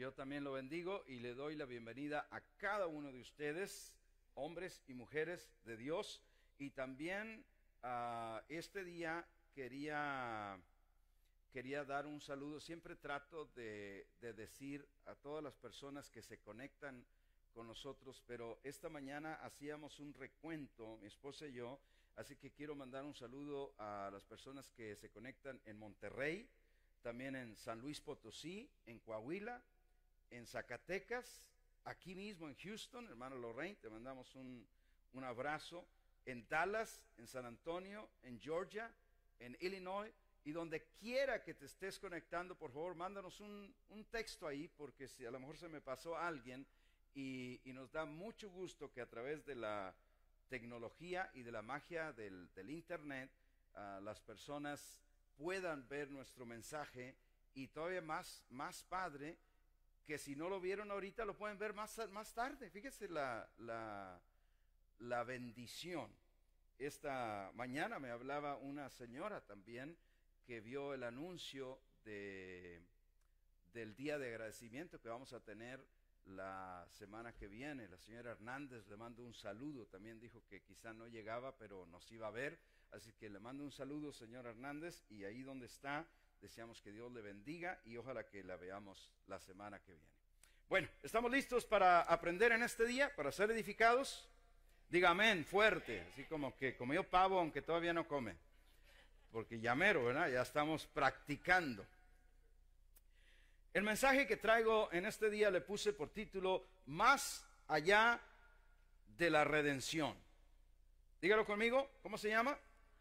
Yo también lo bendigo y le doy la bienvenida a cada uno de ustedes, hombres y mujeres de Dios. Y también ah, este día quería, quería dar un saludo. Siempre trato de decir a todas las personas que se conectan con nosotros, pero esta mañana hacíamos un recuento, mi esposa y yo, así que quiero mandar un saludo a las personas que se conectan en Monterrey, también en San Luis Potosí, en Coahuila, en Zacatecas, aquí mismo en Houston, hermano Lorraine, te mandamos un, abrazo, en Dallas, en San Antonio, en Georgia, en Illinois, y donde quiera que te estés conectando, por favor, mándanos un, texto ahí, porque a lo mejor se me pasó alguien, y, y, nos da mucho gusto que a través de la tecnología y de la magia del, Internet, ah, las personas puedan ver nuestro mensaje y todavía más, más padre, que si no lo vieron ahorita lo pueden ver más, más tarde. Fíjese la, la, bendición. Esta mañana me hablaba una señora también que vio el anuncio de, del día de agradecimiento que vamos a tener la semana que viene. La señora Hernández le mando un saludo, también dijo que quizá no llegaba, pero nos iba a ver. Así que le mando un saludo, señora Hernández, y ahí donde está, Deseamos que Dios le bendiga y ojalá que la veamos la semana que viene. Bueno, ¿estamos listos para aprender en este día, para ser edificados? Diga amén fuerte, así como que comió pavo aunque todavía no come. Porque ya mero, ¿verdad? Ya estamos practicando. El mensaje que traigo en este día le puse por título Más allá de la redención. Dígalo conmigo, ¿cómo se llama?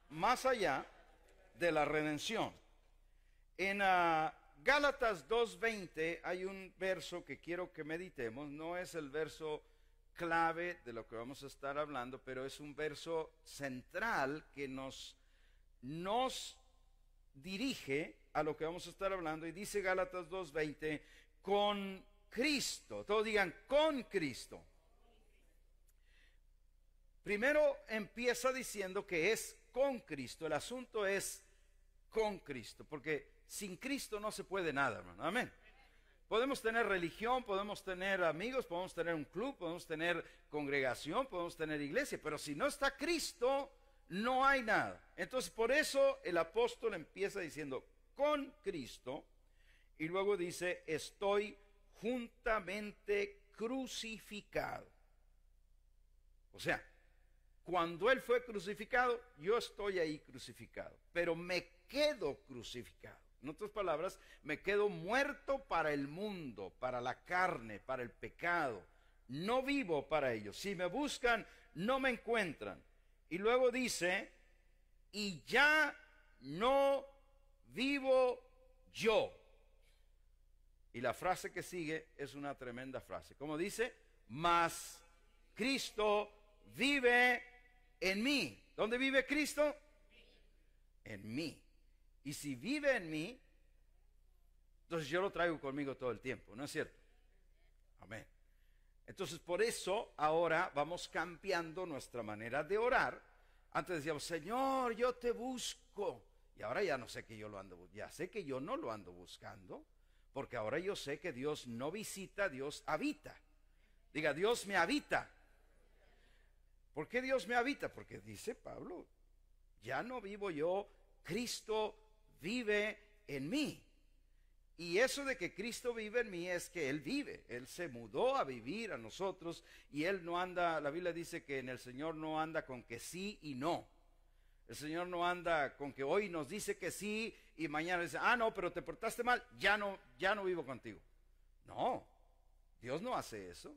Más allá de la redención. En ah, Gálatas 2.20 hay un verso que quiero que meditemos, no es el verso clave de lo que vamos a estar hablando, pero es un verso central que nos, nos dirige a lo que vamos a estar hablando y dice Gálatas 2.20, con Cristo, todos digan con Cristo. Primero empieza diciendo que es con Cristo, el asunto es con Cristo, porque sin Cristo no se puede nada, hermano. Amén. Podemos tener religión, podemos tener amigos, podemos tener un club, podemos tener congregación, podemos tener iglesia, pero si no está Cristo, no hay nada. Entonces, por eso el apóstol empieza diciendo, con Cristo, y luego dice, estoy juntamente crucificado. O sea, cuando Él fue crucificado, yo estoy ahí crucificado, pero me quedo crucificado. En otras palabras, me quedo muerto para el mundo, para la carne, para el pecado. No vivo para ellos. Si me buscan, no me encuentran. Y luego dice, y ya no vivo yo. Y la frase que sigue es una tremenda frase. Como dice, mas Cristo vive en mí. ¿Dónde vive Cristo? En mí. Y si vive en mí, entonces yo lo traigo conmigo todo el tiempo, ¿no es cierto? Amén. Entonces por eso ahora vamos cambiando nuestra manera de orar. Antes decíamos, Señor, yo te busco. Y ahora ya no sé que yo lo ando, buscando. ya sé que yo no lo ando buscando, porque ahora yo sé que Dios no visita, Dios habita. Diga, Dios me habita. ¿Por qué Dios me habita? Porque dice Pablo, ya no vivo yo, Cristo vive en mí. Y eso de que Cristo vive en mí es que Él vive, Él se mudó a vivir a nosotros y Él no anda, la Biblia dice que en el Señor no anda con que sí y no. El Señor no anda con que hoy nos dice que sí y mañana dice, ah, no, pero te portaste mal, ya no, ya no vivo contigo. No, Dios no hace eso.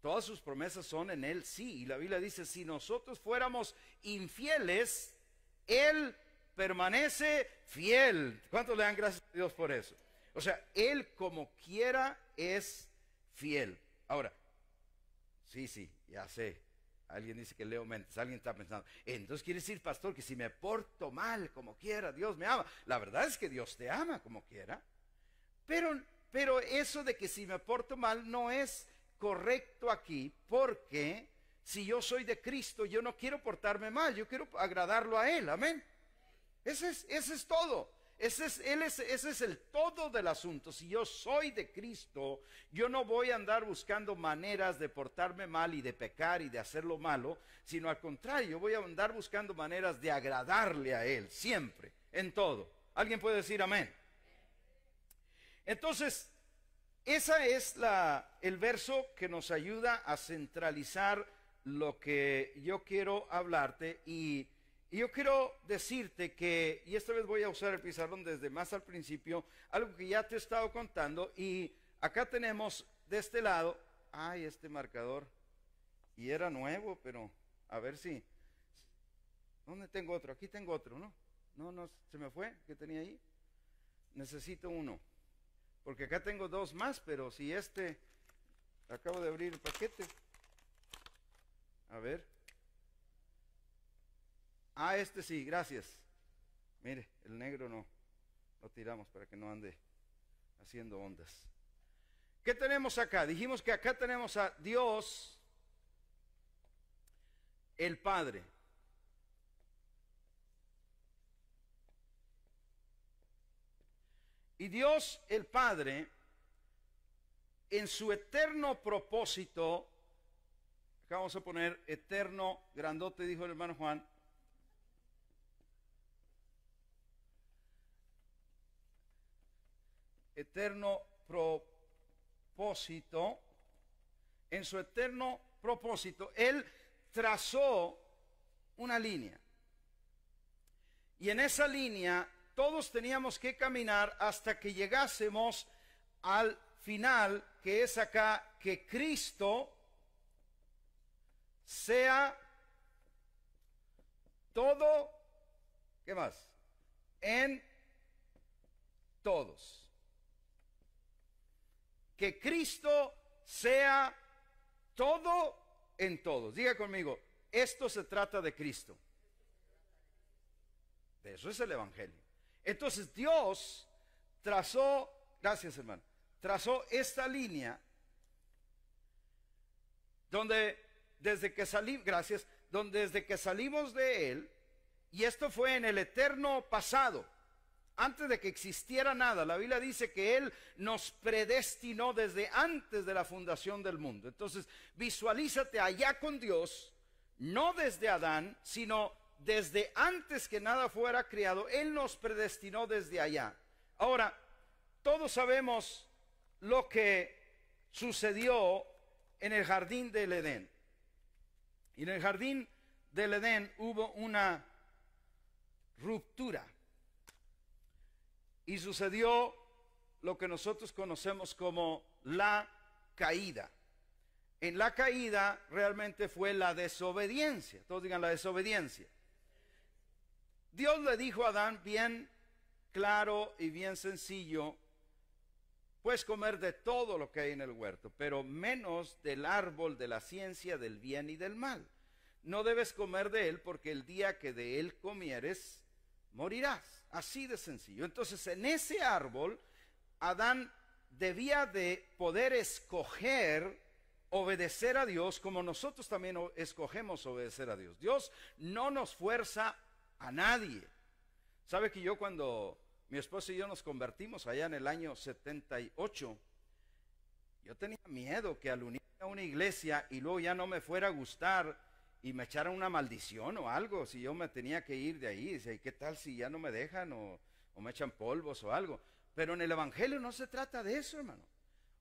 Todas sus promesas son en Él sí. Y la Biblia dice, si nosotros fuéramos infieles, Él permanece fiel. ¿Cuántos le dan gracias a Dios por eso? O sea, Él como quiera es fiel. Ahora, sí, sí, ya sé. Alguien dice que leo mentes, alguien está pensando. Entonces quiere decir, pastor, que si me porto mal como quiera, Dios me ama. La verdad es que Dios te ama como quiera. Pero, pero eso de que si me porto mal no es correcto aquí porque si yo soy de Cristo, yo no quiero portarme mal, yo quiero agradarlo a Él. Amén. Ese es, todo. Ese es, él el todo del asunto. Si yo soy de Cristo, yo no voy a andar buscando maneras de portarme mal y de pecar y de hacer lo malo, sino al contrario, voy a andar buscando maneras de agradarle a Él, siempre, en todo. ¿Alguien puede decir amén? Entonces, ese es el verso que nos ayuda a centralizar lo que yo quiero hablarte y y yo quiero decirte que, y esta vez voy a usar el pizarrón desde más al principio, algo que ya te he estado contando, y acá tenemos de este lado, ay, este marcador, y era nuevo, pero a ver si, ¿dónde tengo otro? Aquí tengo otro, ¿no? No, no, se me fue, ¿qué tenía ahí. Necesito uno, porque acá tengo dos más, pero si este, acabo de abrir el paquete, a ver, Ah, este sí, gracias. Mire, el negro no. Lo tiramos para que no ande haciendo ondas. ¿Qué tenemos acá? Dijimos que acá tenemos a Dios, el Padre. Y Dios el Padre, en su eterno propósito, acá vamos a poner eterno, grandote, dijo el hermano Juan, eterno propósito, en su eterno propósito, Él trazó una línea. Y en esa línea todos teníamos que caminar hasta que llegásemos al final, que es acá, que Cristo sea todo, ¿qué más? En todos que Cristo sea todo en todos. Diga conmigo, esto se trata de Cristo. De eso es el Evangelio. Entonces Dios trazó, gracias hermano, trazó esta línea donde desde que gracias, donde desde que salimos de Él, y esto fue en el eterno pasado, antes de que existiera nada. La Biblia dice que Él nos predestinó desde antes de la fundación del mundo. Entonces, visualízate allá con Dios, no desde Adán, sino desde antes que nada fuera creado. Él nos predestinó desde allá. Ahora, todos sabemos lo que sucedió en el jardín del Edén. Y en el jardín del Edén hubo una ruptura y sucedió lo que nosotros conocemos como la caída. En la caída realmente fue la desobediencia. Todos digan la desobediencia. Dios le dijo a Adán bien claro y bien sencillo, puedes comer de todo lo que hay en el huerto, pero menos del árbol de la ciencia del bien y del mal. No debes comer de él porque el día que de él comieres, morirás. Así de sencillo. Entonces en ese árbol, Adán debía de poder escoger obedecer a Dios como nosotros también escogemos obedecer a Dios. Dios no nos fuerza a nadie. ¿Sabe que yo cuando mi esposo y yo nos convertimos allá en el año 78, yo tenía miedo que al unirme a una iglesia y luego ya no me fuera a gustar, y me echaron una maldición o algo, si yo me tenía que ir de ahí, dice, ¿qué tal si ya no me dejan o, me echan polvos o algo? Pero en el Evangelio no se trata de eso, hermano.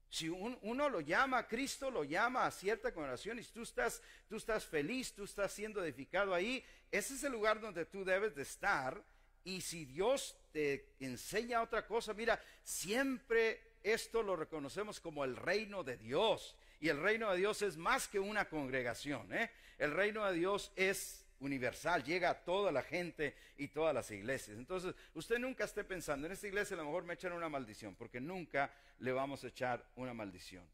Si uno lo llama, Cristo lo llama a cierta oración, y tú estás, tú estás feliz, tú estás siendo edificado ahí, ese es el lugar donde tú debes de estar. Y si Dios te enseña otra cosa, mira, siempre esto lo reconocemos como el reino de Dios. Y el reino de Dios es más que una congregación. ¿eh? El reino de Dios es universal, llega a toda la gente y todas las iglesias. Entonces, usted nunca esté pensando, en esta iglesia a lo mejor me echan una maldición, porque nunca le vamos a echar una maldición.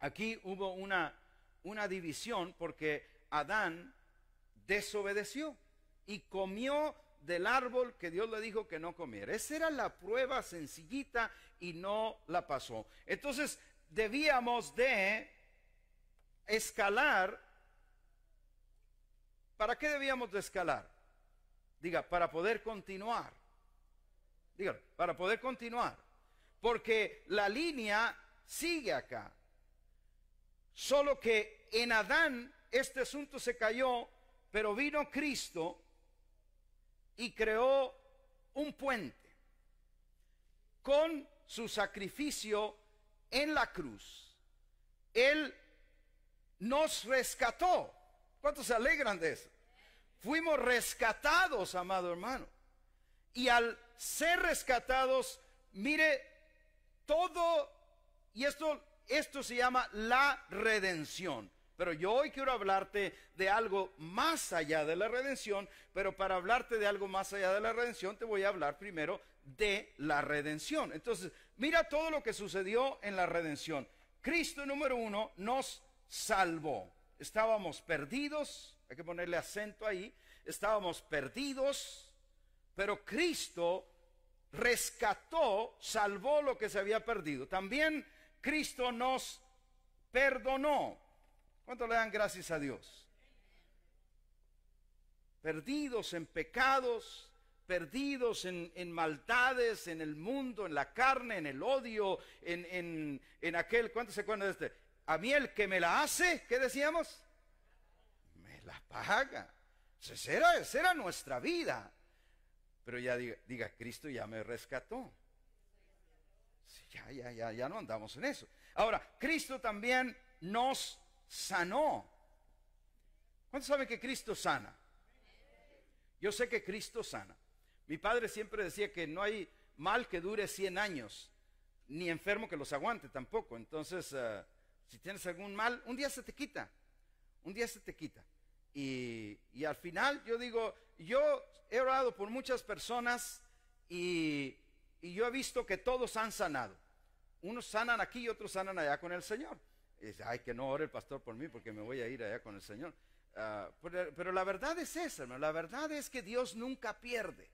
Aquí hubo una, una división porque Adán desobedeció y comió del árbol que Dios le dijo que no comiera. Esa era la prueba sencillita y no la pasó. Entonces, debíamos de escalar. ¿Para qué debíamos de escalar? Diga, para poder continuar. Diga, para poder continuar. Porque la línea sigue acá. Solo que en Adán este asunto se cayó, pero vino Cristo y creó un puente con su sacrificio en la cruz, Él nos rescató. ¿Cuántos se alegran de eso? Fuimos rescatados, amado hermano. Y al ser rescatados, mire, todo, y esto, esto se llama la redención. Pero yo hoy quiero hablarte de algo más allá de la redención, pero para hablarte de algo más allá de la redención te voy a hablar primero de la redención. Entonces, mira todo lo que sucedió en la redención. Cristo número uno nos salvó. Estábamos perdidos, hay que ponerle acento ahí, estábamos perdidos, pero Cristo rescató, salvó lo que se había perdido. También Cristo nos perdonó. ¿Cuánto le dan gracias a Dios? Perdidos en pecados, perdidos en, maldades, en el mundo, en la carne, en el odio, en, aquel, ¿cuánto se acuerdan de este? A mí el que me la hace, ¿qué decíamos? Me la paga. Pues esa era, nuestra vida. Pero ya diga, Cristo ya me rescató. ya, ya, ya, ya no andamos en eso. Ahora, Cristo también nos sanó. ¿Cuántos saben que Cristo sana? Yo sé que Cristo sana. Mi padre siempre decía que no hay mal que dure 100 años, ni enfermo que los aguante tampoco. Entonces, eh, si tienes algún mal, un día se te quita, un día se te quita. Y, al final yo digo, yo he orado por muchas personas y, yo he visto que todos han sanado. Unos sanan aquí y otros sanan allá con el Señor. Y dice, ay, que no ore el pastor por mí porque me voy a ir allá con el Señor. Ah, pero, pero, la verdad es esa, hermano. La verdad es que Dios nunca pierde.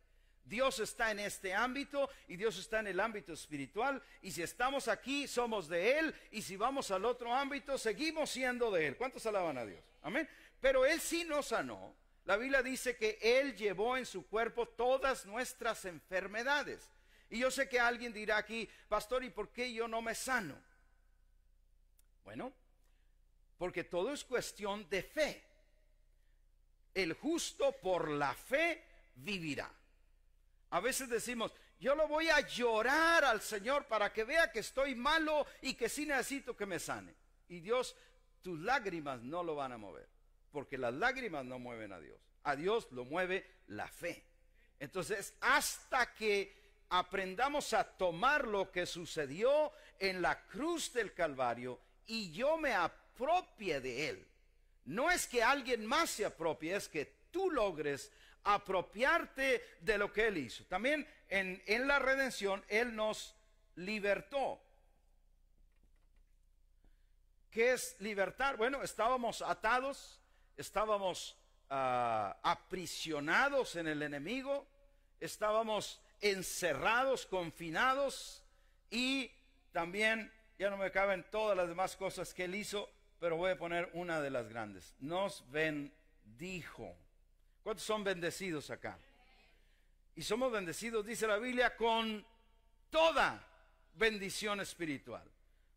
Dios está en este ámbito y Dios está en el ámbito espiritual. Y si estamos aquí, somos de Él. Y si vamos al otro ámbito, seguimos siendo de Él. ¿Cuántos alaban a Dios? Amén. Pero Él sí nos sanó. La Biblia dice que Él llevó en su cuerpo todas nuestras enfermedades. Y yo sé que alguien dirá aquí, pastor, ¿y por qué yo no me sano? Bueno, porque todo es cuestión de fe. El justo por la fe vivirá. A veces decimos, yo lo voy a llorar al Señor para que vea que estoy malo y que sí necesito que me sane. Y Dios, tus lágrimas no lo van a mover, porque las lágrimas no mueven a Dios. A Dios lo mueve la fe. Entonces, hasta que aprendamos a tomar lo que sucedió en la cruz del Calvario y yo me apropie de él. No es que alguien más se apropie, es que tú logres apropiarte de lo que Él hizo. También en, la redención Él nos libertó. ¿Qué es libertar? Bueno, estábamos atados, estábamos ah, aprisionados en el enemigo, estábamos encerrados, confinados y también, ya no me caben todas las demás cosas que él hizo, pero voy a poner una de las grandes. Nos bendijo. ¿Cuántos son bendecidos acá? Y somos bendecidos, dice la Biblia, con toda bendición espiritual.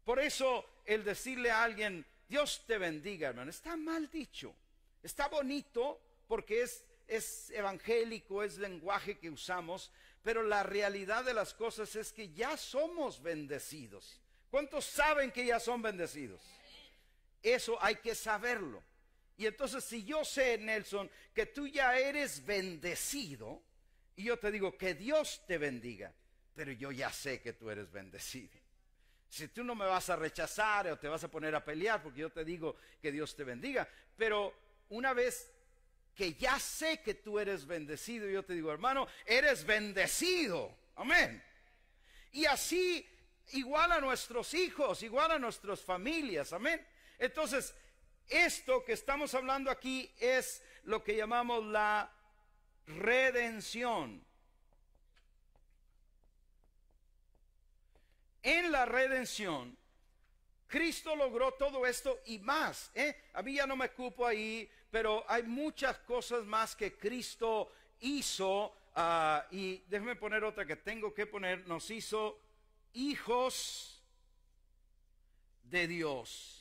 Por eso el decirle a alguien, Dios te bendiga, hermano, está mal dicho. Está bonito porque es, es evangélico, es lenguaje que usamos, pero la realidad de las cosas es que ya somos bendecidos. ¿Cuántos saben que ya son bendecidos? Eso hay que saberlo. Y entonces si yo sé, Nelson, que tú ya eres bendecido, y yo te digo que Dios te bendiga, pero yo ya sé que tú eres bendecido. Si tú no me vas a rechazar o te vas a poner a pelear, porque yo te digo que Dios te bendiga, pero una vez que ya sé que tú eres bendecido, yo te digo, hermano, eres bendecido. Amén. Y así igual a nuestros hijos, igual a nuestras familias. Amén. Entonces, esto que estamos hablando aquí es lo que llamamos la redención. En la redención, Cristo logró todo esto y más. ¿eh? A mí ya no me ocupo ahí, pero hay muchas cosas más que Cristo hizo. Ah, y déjeme poner otra que tengo que poner. Nos hizo hijos de Dios.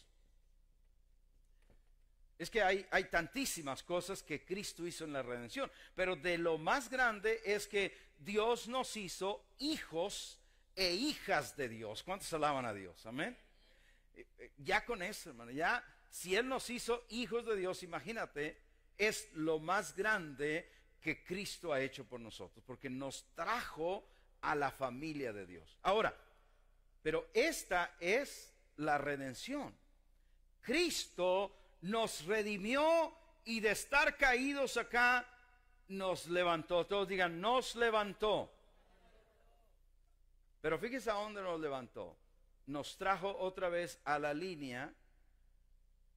Es que hay, tantísimas cosas que Cristo hizo en la redención, pero de lo más grande es que Dios nos hizo hijos e hijas de Dios. ¿Cuántos alaban a Dios? Amén. Eh, eh, ya con eso, hermano, ya si Él nos hizo hijos de Dios, imagínate, es lo más grande que Cristo ha hecho por nosotros, porque nos trajo a la familia de Dios. Ahora, pero esta es la redención. Cristo nos redimió y de estar caídos acá nos levantó. Todos digan, nos levantó. Pero fíjense a dónde nos levantó. Nos trajo otra vez a la línea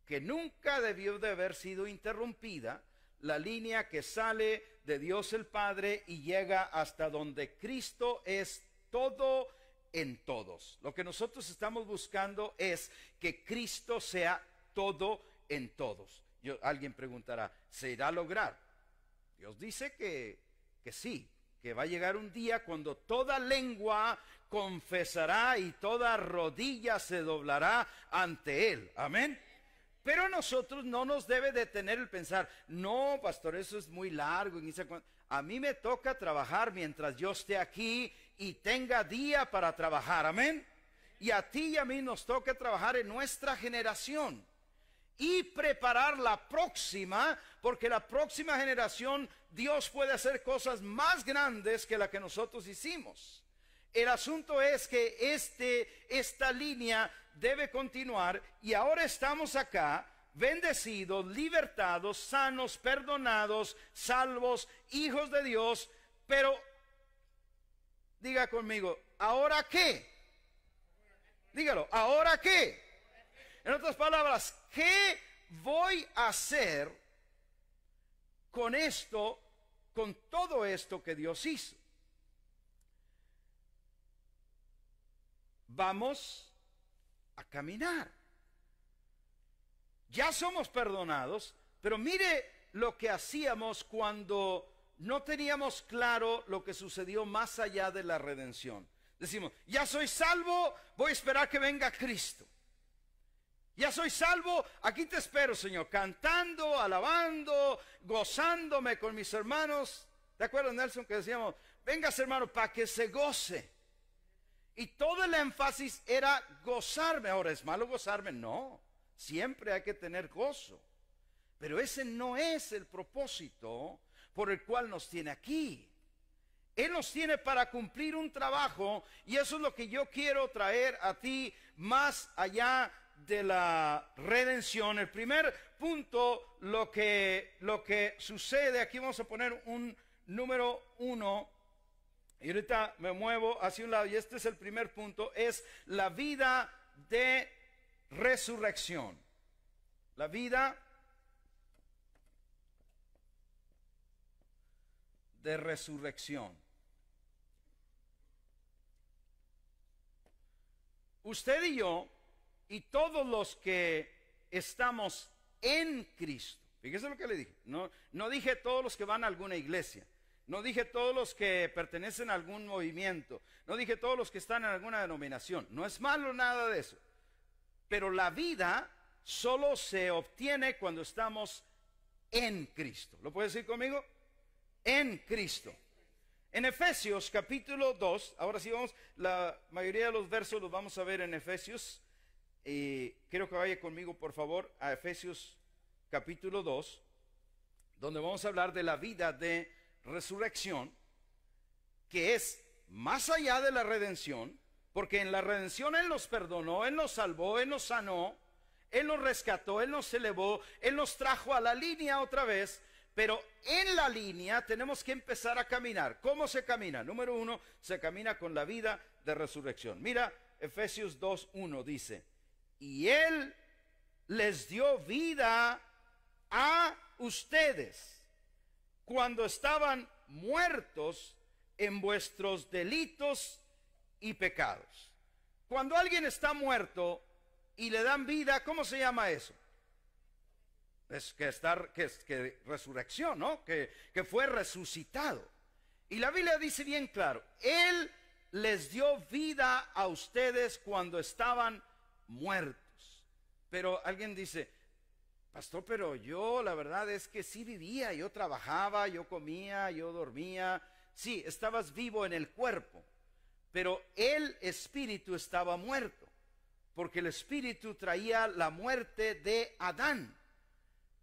que nunca debió de haber sido interrumpida, la línea que sale de Dios el Padre y llega hasta donde Cristo es todo en todos. Lo que nosotros estamos buscando es que Cristo sea todo en todos. Yo, alguien preguntará, ¿se irá a lograr? Dios dice que, que sí, que va a llegar un día cuando toda lengua confesará y toda rodilla se doblará ante Él. Amén. Pero nosotros no nos debe detener el pensar, no, pastor, eso es muy largo. A mí me toca trabajar mientras yo esté aquí y tenga día para trabajar. Amén. Y a ti y a mí nos toca trabajar en nuestra generación y preparar la próxima, porque la próxima generación Dios puede hacer cosas más grandes que la que nosotros hicimos. El asunto es que este, esta línea debe continuar y ahora estamos acá bendecidos, libertados, sanos, perdonados, salvos, hijos de Dios, pero diga conmigo, ¿ahora qué? Dígalo, ¿ahora qué? En otras palabras, ¿qué voy a hacer con esto, con todo esto que Dios hizo? Vamos a caminar. Ya somos perdonados, pero mire lo que hacíamos cuando no teníamos claro lo que sucedió más allá de la redención. Decimos, ya soy salvo, voy a esperar que venga Cristo. Ya soy salvo, aquí te espero, Señor, cantando, alabando, gozándome con mis hermanos. ¿De acuerdo, Nelson, que decíamos, vengas hermano, para que se goce? Y todo el énfasis era gozarme. Ahora, ¿es malo gozarme? No, siempre hay que tener gozo. Pero ese no es el propósito por el cual nos tiene aquí. Él nos tiene para cumplir un trabajo y eso es lo que yo quiero traer a ti más allá de la redención, el primer punto, lo que, lo que sucede, aquí vamos a poner un número uno, y ahorita me muevo hacia un lado, y este es el primer punto, es la vida de resurrección. La vida de resurrección. Usted y yo y todos los que estamos en Cristo. Fíjese lo que le dije. No, dije todos los que van a alguna iglesia. No dije todos los que pertenecen a algún movimiento. No dije todos los que están en alguna denominación. No es malo nada de eso. Pero la vida solo se obtiene cuando estamos en Cristo. ¿Lo puede decir conmigo? En Cristo. En Efesios capítulo 2, ahora sí vamos, la mayoría de los versos los vamos a ver en Efesios y eh, quiero que vaya conmigo, por favor, a Efesios capítulo 2, donde vamos a hablar de la vida de resurrección, que es más allá de la redención, porque en la redención Él nos perdonó, Él nos salvó, Él nos sanó, Él nos rescató, Él nos elevó, Él nos trajo a la línea otra vez, pero en la línea tenemos que empezar a caminar. ¿Cómo se camina? Número uno, se camina con la vida de resurrección. Mira, Efesios 2.1 dice, y Él les dio vida a ustedes cuando estaban muertos en vuestros delitos y pecados. Cuando alguien está muerto y le dan vida, ¿cómo se llama eso? Es que estar, que, resurrección, ¿no? Que, que fue resucitado. Y la Biblia dice bien claro, Él les dio vida a ustedes cuando estaban muertos. Pero alguien dice, pastor, pero yo la verdad es que sí vivía, yo trabajaba, yo comía, yo dormía. Sí, estabas vivo en el cuerpo, pero el espíritu estaba muerto, porque el espíritu traía la muerte de Adán.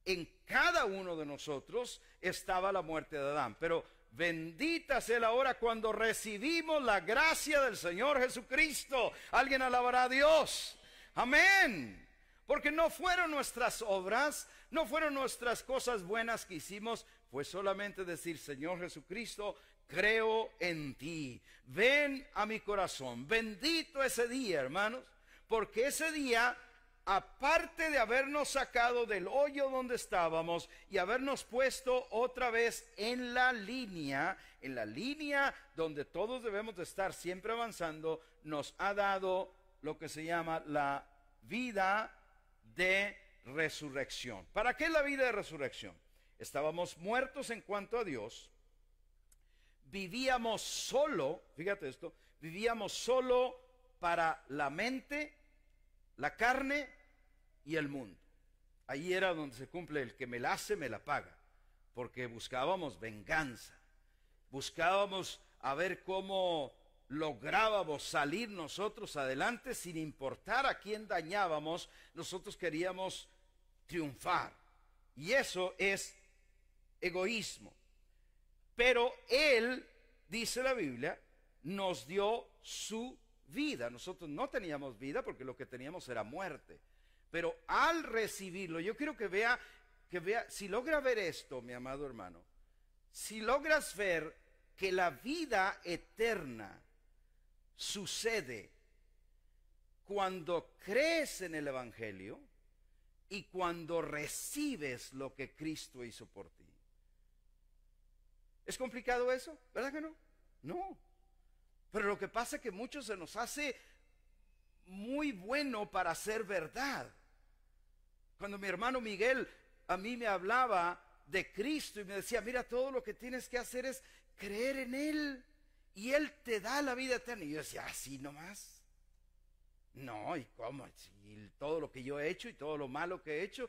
En cada uno de nosotros estaba la muerte de Adán, pero Bendita sea la hora cuando recibimos la gracia del Señor Jesucristo. Alguien alabará a Dios. Amén. Porque no fueron nuestras obras, no fueron nuestras cosas buenas que hicimos, fue solamente decir, Señor Jesucristo, creo en ti, ven a mi corazón. Bendito ese día, hermanos, porque ese día, aparte de habernos sacado del hoyo donde estábamos y habernos puesto otra vez en la línea, en la línea donde todos debemos de estar siempre avanzando, nos ha dado lo que se llama la vida de resurrección. ¿Para qué la vida de resurrección? Estábamos muertos en cuanto a Dios, vivíamos solo, fíjate esto, vivíamos solo para la mente, la carne y el mundo. Ahí era donde se cumple el que me la hace, me la paga, porque buscábamos venganza, buscábamos a ver cómo lográbamos salir nosotros adelante sin importar a quién dañábamos, nosotros queríamos triunfar. Y eso es egoísmo. Pero Él, dice la Biblia, nos dio su vida. Nosotros no teníamos vida porque lo que teníamos era muerte. Pero al recibirlo, yo quiero que vea, que vea, si logra ver esto, mi amado hermano, si logras ver que la vida eterna sucede cuando crees en el Evangelio y cuando recibes lo que Cristo hizo por ti. ¿Es complicado eso? ¿Verdad que no? No. Pero lo que pasa es que muchos se nos hace muy bueno para ser verdad. Cuando mi hermano Miguel a mí me hablaba de Cristo y me decía, mira, todo lo que tienes que hacer es creer en Él y Él te da la vida eterna. Y yo decía, así ah, nomás. No, ¿y cómo? Y todo lo que yo he hecho y todo lo malo que he hecho.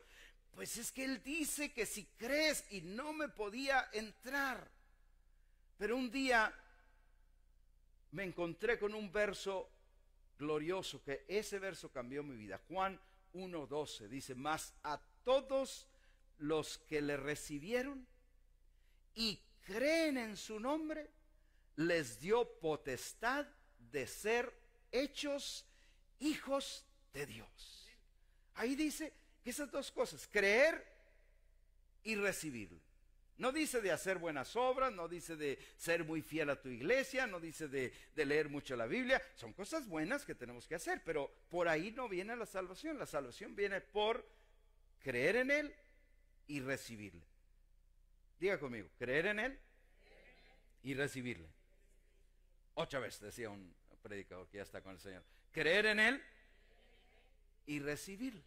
Pues es que Él dice que si crees y no me podía entrar. Pero un día me encontré con un verso glorioso, que ese verso cambió mi vida. Juan 1.12 dice, más a todos los que le recibieron y creen en su nombre, les dio potestad de ser hechos hijos de Dios. Ahí dice que esas dos cosas, creer y recibir. No dice de hacer buenas obras, no dice de ser muy fiel a tu iglesia, no dice de, leer mucho la Biblia. Son cosas buenas que tenemos que hacer, pero por ahí no viene la salvación. La salvación viene por creer en Él y recibirle. Diga conmigo, creer en Él y recibirle. Ocho veces, decía un predicador que ya está con el Señor. Creer en Él y recibirle.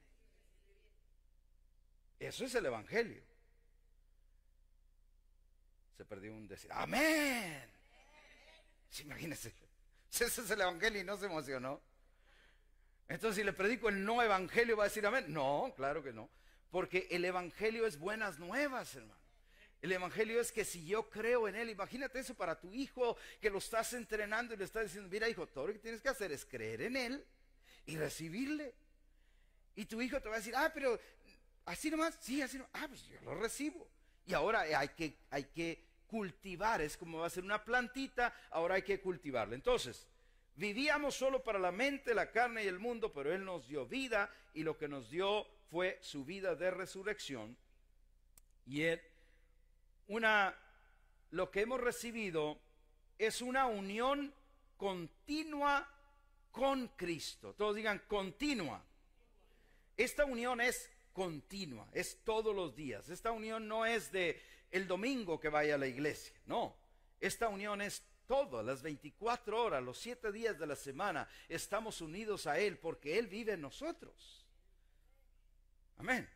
Eso es el Evangelio. Se perdió un decir. Amén. imagínense. Ese es el Evangelio y no se emocionó. Entonces, si le predico el no Evangelio, ¿va a decir amén? No, claro que no. Porque el Evangelio es buenas nuevas, hermano. El Evangelio es que si yo creo en Él, imagínate eso para tu hijo que lo estás entrenando y le estás diciendo, mira hijo, todo lo que tienes que hacer es creer en Él y recibirle. Y tu hijo te va a decir, ah, pero así nomás, sí, así nomás, ah, pues yo lo recibo. Y ahora hay que, hay que cultivar, es como va a ser una plantita, ahora hay que cultivarla. Entonces, vivíamos solo para la mente, la carne y el mundo, pero Él nos dio vida y lo que nos dio fue su vida de resurrección. Y Él una, lo que hemos recibido es una unión continua con Cristo. Todos digan continua. Esta unión es continua, es todos los días. Esta unión no es de el domingo que vaya a la iglesia, no. Esta unión es todas las 24 horas, los 7 días de la semana, estamos unidos a Él porque Él vive en nosotros. Amén.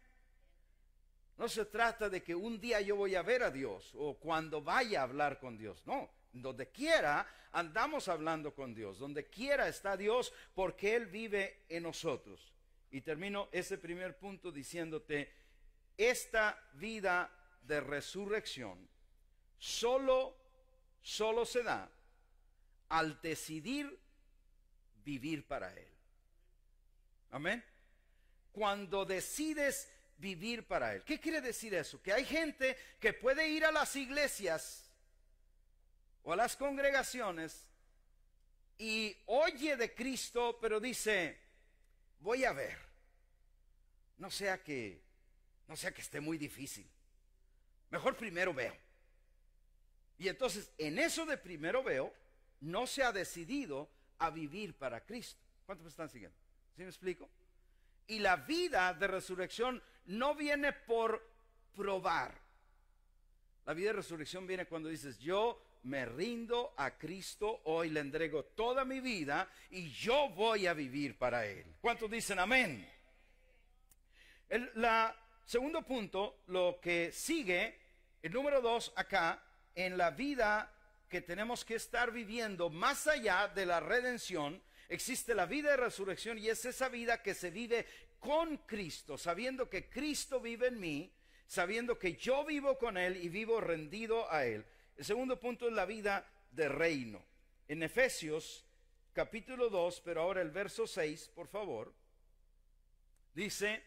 No se trata de que un día yo voy a ver a Dios o cuando vaya a hablar con Dios. No, donde quiera andamos hablando con Dios. Donde quiera está Dios porque Él vive en nosotros. Y termino ese primer punto diciéndote, esta vida de resurrección solo, solo se da al decidir vivir para Él. Amén. Cuando decides vivir para Él. ¿Qué quiere decir eso? Que hay gente que puede ir a las iglesias o a las congregaciones y oye de Cristo, pero dice, voy a ver. No sea que, no sea que esté muy difícil. Mejor primero veo. Y entonces, en eso de primero veo, no se ha decidido a vivir para Cristo. ¿Cuántos me están siguiendo? ¿Sí me explico? Y la vida de resurrección no viene por probar. La vida de resurrección viene cuando dices, yo me rindo a Cristo, hoy le entrego toda mi vida y yo voy a vivir para Él. ¿Cuántos dicen amén? El segundo punto, lo que sigue, el número dos acá, en la vida que tenemos que estar viviendo más allá de la redención, existe la vida de resurrección y es esa vida que se vive con Cristo, sabiendo que Cristo vive en mí, sabiendo que yo vivo con Él y vivo rendido a Él. El segundo punto es la vida de reino. En Efesios capítulo 2, pero ahora el verso 6, por favor, dice,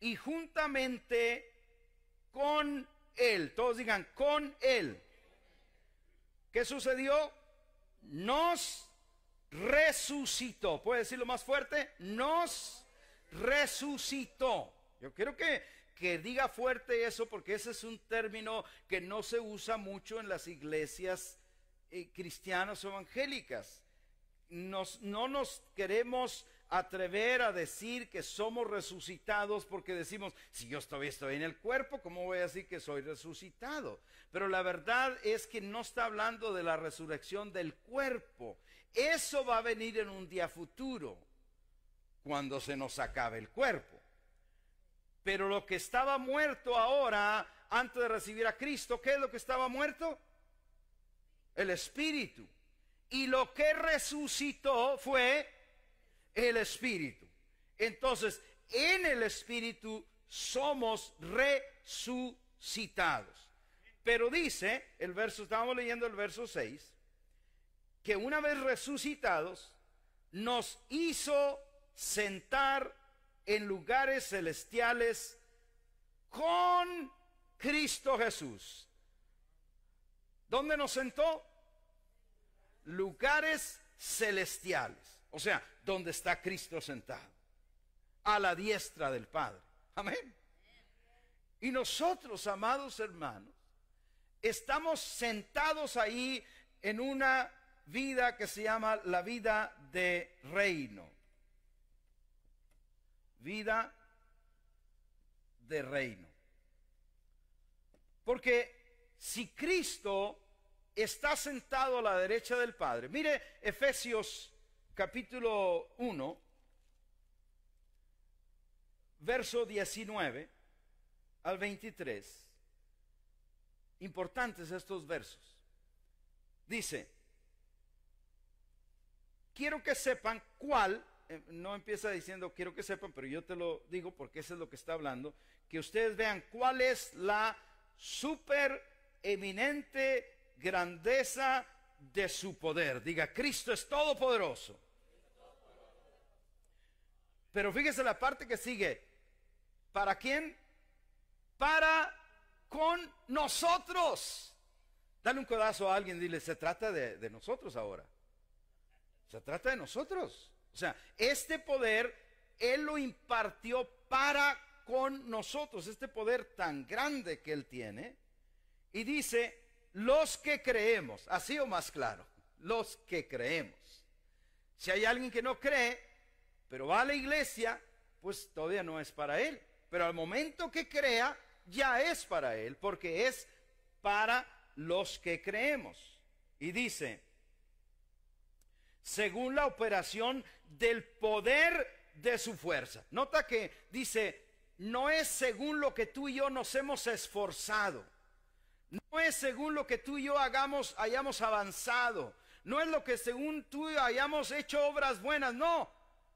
y juntamente con Él, todos digan, con Él. ¿Qué sucedió? Nos resucitó. ¿Puede decirlo más fuerte? Nos resucitó. Yo quiero que, que diga fuerte eso porque ese es un término que no se usa mucho en las iglesias eh, cristianas o evangélicas. no nos queremos atrever a decir que somos resucitados porque decimos, si yo todavía estoy en el cuerpo, ¿cómo voy a decir que soy resucitado? Pero la verdad es que no está hablando de la resurrección del cuerpo, eso va a venir en un día futuro, cuando se nos acabe el cuerpo. Pero lo que estaba muerto ahora, antes de recibir a Cristo, ¿qué es lo que estaba muerto? El espíritu. Y lo que resucitó fue el espíritu. Entonces, en el espíritu somos resucitados. Pero dice, el verso, estábamos leyendo el verso 6, que una vez resucitados, nos hizo sentar en lugares celestiales con Cristo Jesús. ¿Dónde nos sentó? Lugares celestiales. O sea, donde está Cristo sentado. A la diestra del Padre. Amén. Y nosotros, amados hermanos, estamos sentados ahí en una vida que se llama la vida de reino. Vida de reino. Porque si Cristo está sentado a la derecha del Padre, mire Efesios capítulo 1, verso 19 al 23. Importantes estos versos. Dice, quiero que sepan cuál, eh, no empieza diciendo quiero que sepan, pero yo te lo digo porque eso es lo que está hablando, que ustedes vean cuál es la super eminente grandeza de su poder. Diga, Cristo es todopoderoso. Pero fíjese la parte que sigue. ¿Para quién? Para con nosotros. Dale un codazo a alguien, dile, se trata de nosotros ahora. Se trata de nosotros. O sea, este poder Él lo impartió para con nosotros, este poder tan grande que Él tiene. Y dice, los que creemos, así o más claro, los que creemos. Si hay alguien que no cree, pero va a la iglesia, pues todavía no es para Él. Pero al momento que crea, ya es para Él, porque es para los que creemos. Y dice, según la operación del poder de su fuerza. Nota que dice, no es según lo que tú y yo nos hemos esforzado, no es según lo que tú y yo hagamos, hayamos avanzado, no es lo que según tú hayamos hecho obras buenas, no.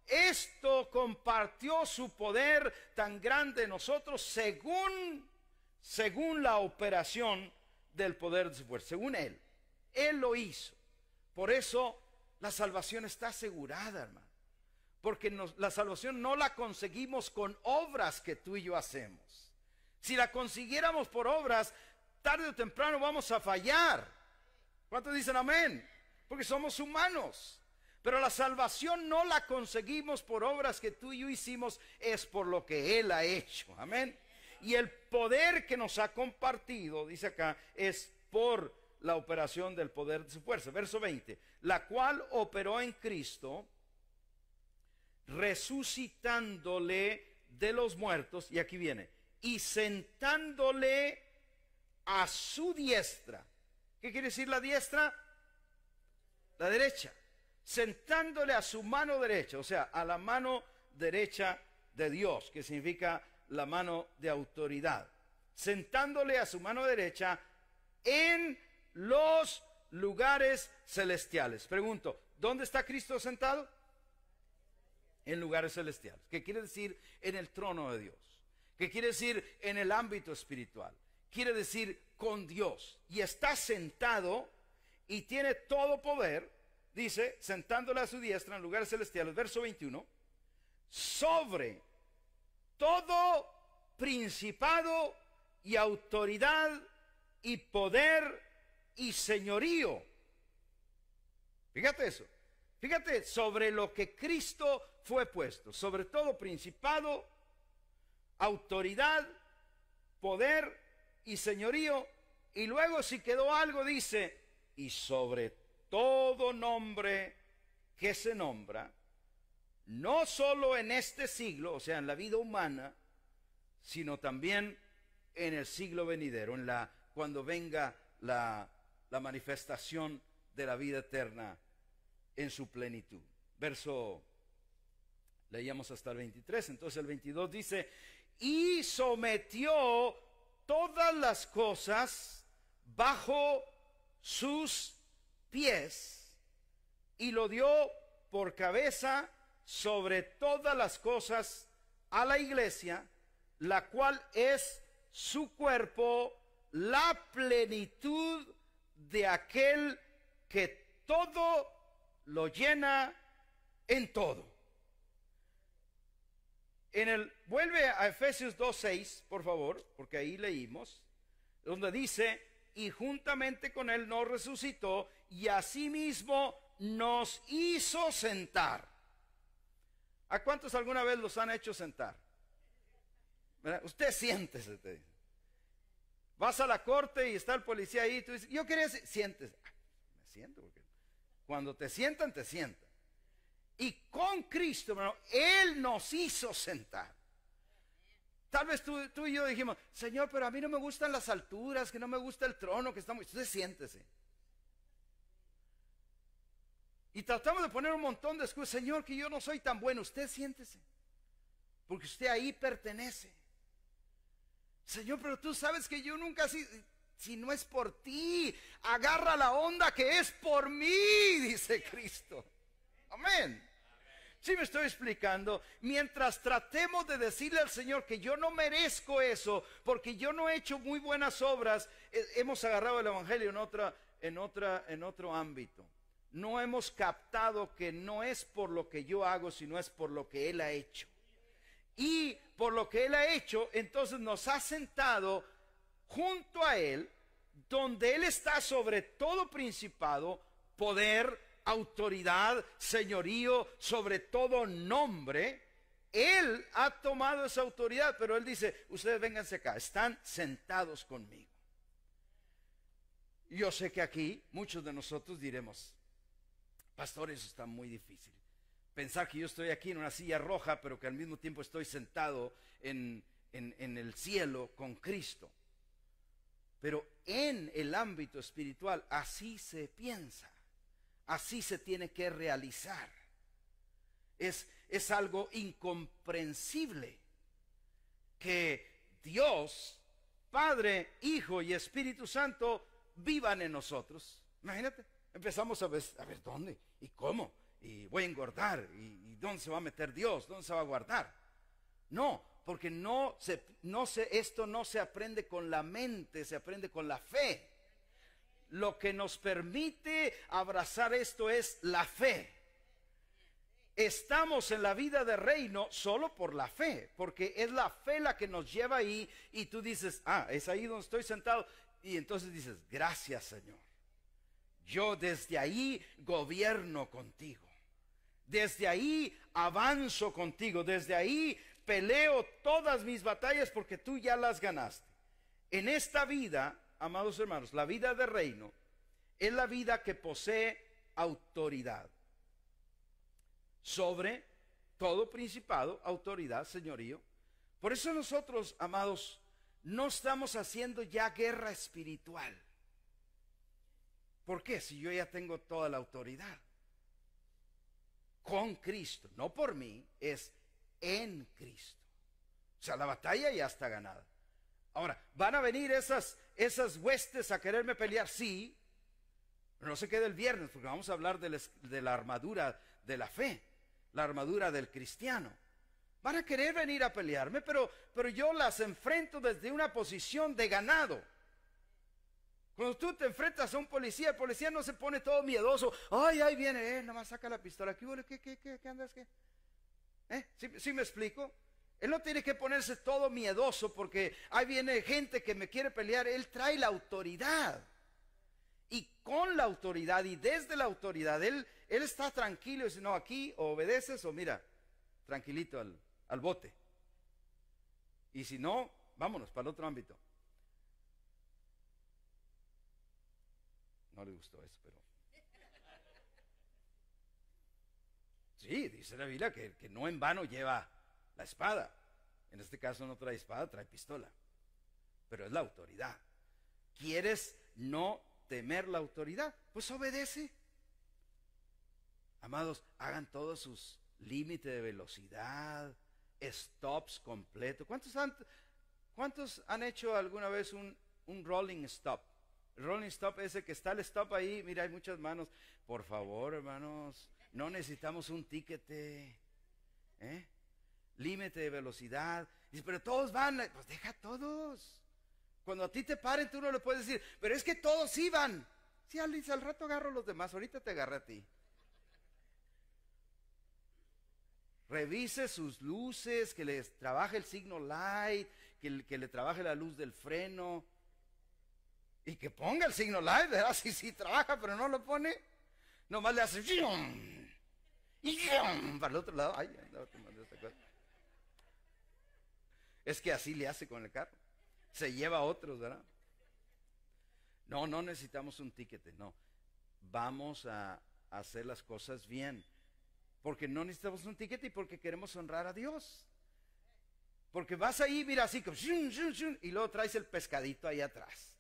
Esto compartió su poder tan grande en nosotros según, según la operación del poder de su fuerza, según Él. Él lo hizo. Por eso la salvación está asegurada, hermano. Porque la salvación no la conseguimos con obras que tú y yo hacemos. Si la consiguiéramos por obras, tarde o temprano vamos a fallar. ¿Cuántos dicen amén? Porque somos humanos. Pero la salvación no la conseguimos por obras que tú y yo hicimos, es por lo que Él ha hecho. Amén. Y el poder que nos ha compartido, dice acá, es por la operación del poder de su fuerza. Verso 20, la cual operó en Cristo, resucitándole de los muertos, y aquí viene, y sentándole a su diestra. ¿Qué quiere decir la diestra? La derecha. Sentándole a su mano derecha, o sea, a la mano derecha de Dios, que significa la mano de autoridad. Sentándole a su mano derecha en los lugares celestiales. Pregunto, ¿dónde está Cristo sentado? En lugares celestiales. ¿Qué quiere decir en el trono de Dios? ¿Qué quiere decir en el ámbito espiritual? Quiere decir con Dios. Y está sentado y tiene todo poder, dice, sentándole a su diestra en lugares celestiales, verso 21, sobre todo principado y autoridad y poder y señorío. Fíjate eso. Fíjate sobre lo que Cristo fue puesto, sobre todo principado, autoridad, poder y señorío. Y luego si quedó algo dice, y sobre todo nombre que se nombra, no solo en este siglo, o sea, en la vida humana, sino también en el siglo venidero, en la cuando venga la la manifestación de la vida eterna en su plenitud. Verso, leíamos hasta el 23, entonces el 22 dice, y sometió todas las cosas bajo sus pies y lo dio por cabeza sobre todas las cosas a la iglesia, la cual es su cuerpo, la plenitud de aquel que todo lo llena en todo. En el vuelve a Efesios 2:6, por favor, porque ahí leímos, donde dice, "Y juntamente con él nos resucitó y asimismo nos hizo sentar." ¿A cuántos alguna vez los han hecho sentar? Usted siéntese, te Vas a la corte y está el policía ahí y tú dices, yo quería, sientes, ah, me siento, porque cuando te sientan, te sientan. Y con Cristo, hermano, Él nos hizo sentar. Tal vez tú, tú, y yo dijimos, Señor, pero a mí no me gustan las alturas, que no me gusta el trono, que estamos. Usted siéntese. Y tratamos de poner un montón de excusas, Señor, que yo no soy tan bueno. Usted siéntese. Porque usted ahí pertenece. Señor, pero tú sabes que yo nunca si, no es por ti, agarra la onda que es por mí, dice Cristo. Amén. Si ¿Sí me estoy explicando, mientras tratemos de decirle al Señor que yo no merezco eso, porque yo no he hecho muy buenas obras, eh, hemos agarrado el evangelio en otra en otra en otro ámbito. No hemos captado que no es por lo que yo hago, sino es por lo que él ha hecho y por lo que Él ha hecho, entonces nos ha sentado junto a Él, donde Él está sobre todo principado, poder, autoridad, señorío, sobre todo nombre. Él ha tomado esa autoridad, pero Él dice, ustedes vénganse acá, están sentados conmigo. Yo sé que aquí muchos de nosotros diremos, Pastores eso está muy difícil pensar que yo estoy aquí en una silla roja, pero que al mismo tiempo estoy sentado en, el cielo con Cristo. Pero en el ámbito espiritual así se piensa, así se tiene que realizar. Es, es algo incomprensible que Dios, Padre, Hijo y Espíritu Santo vivan en nosotros. Imagínate, empezamos a ver, a ver dónde y cómo y voy a engordar y, dónde se va a meter Dios, dónde se va a guardar. No, porque no se, no se, esto no se aprende con la mente, se aprende con la fe. Lo que nos permite abrazar esto es la fe. Estamos en la vida de reino solo por la fe, porque es la fe la que nos lleva ahí y tú dices, ah, es ahí donde estoy sentado. Y entonces dices, gracias Señor. Yo desde ahí gobierno contigo. Desde ahí avanzo contigo, desde ahí peleo todas mis batallas porque tú ya las ganaste. En esta vida, amados hermanos, la vida de reino es la vida que posee autoridad sobre todo principado, autoridad, señorío. Por eso nosotros, amados, no estamos haciendo ya guerra espiritual. ¿Por qué? Si yo ya tengo toda la autoridad con Cristo, no por mí, es en Cristo. O sea, la batalla ya está ganada. Ahora, ¿van a venir esas, esas huestes a quererme pelear? Sí. Pero no se quede el viernes, porque vamos a hablar de, la armadura de la fe, la armadura del cristiano. Van a querer venir a pelearme, pero, pero yo las enfrento desde una posición de ganado. Cuando tú te enfrentas a un policía, el policía no se pone todo miedoso. Ay, ahí viene, él, eh, nada más saca la pistola. ¿Qué, qué, qué, qué, andas? Qué? ¿Eh? ¿Sí, me explico? Él no tiene que ponerse todo miedoso porque ahí viene gente que me quiere pelear. Él trae la autoridad. Y con la autoridad y desde la autoridad, él, está tranquilo y dice, no, aquí o obedeces o mira, tranquilito al, al bote. Y si no, vámonos para el otro ámbito. No le gustó eso, pero... Sí, dice la Biblia que, que no en vano lleva la espada. En este caso no trae espada, trae pistola. Pero es la autoridad. ¿Quieres no temer la autoridad? Pues obedece. Amados, hagan todos sus límites de velocidad, stops completo. ¿Cuántos han, cuántos han hecho alguna vez un, un rolling stop? Rolling Stop ese que está el stop ahí, mira, hay muchas manos. Por favor, hermanos, no necesitamos un ticket, ¿eh? Límite de velocidad. Dice, pero todos van, pues deja a todos. Cuando a ti te paren, tú no le puedes decir, pero es que todos iban. Sí, Alice, al rato agarro a los demás, ahorita te agarra a ti. Revise sus luces, que les trabaje el signo light, que, que le trabaje la luz del freno. Y que ponga el signo live, ¿verdad? Si sí, sí trabaja, pero no lo pone, nomás le hace y para el otro lado. Ay, es que así le hace con el carro. Se lleva a otros, ¿verdad? No, no necesitamos un tiquete, no. Vamos a hacer las cosas bien. Porque no necesitamos un tiquete y porque queremos honrar a Dios. Porque vas ahí, mira así, y luego traes el pescadito ahí atrás.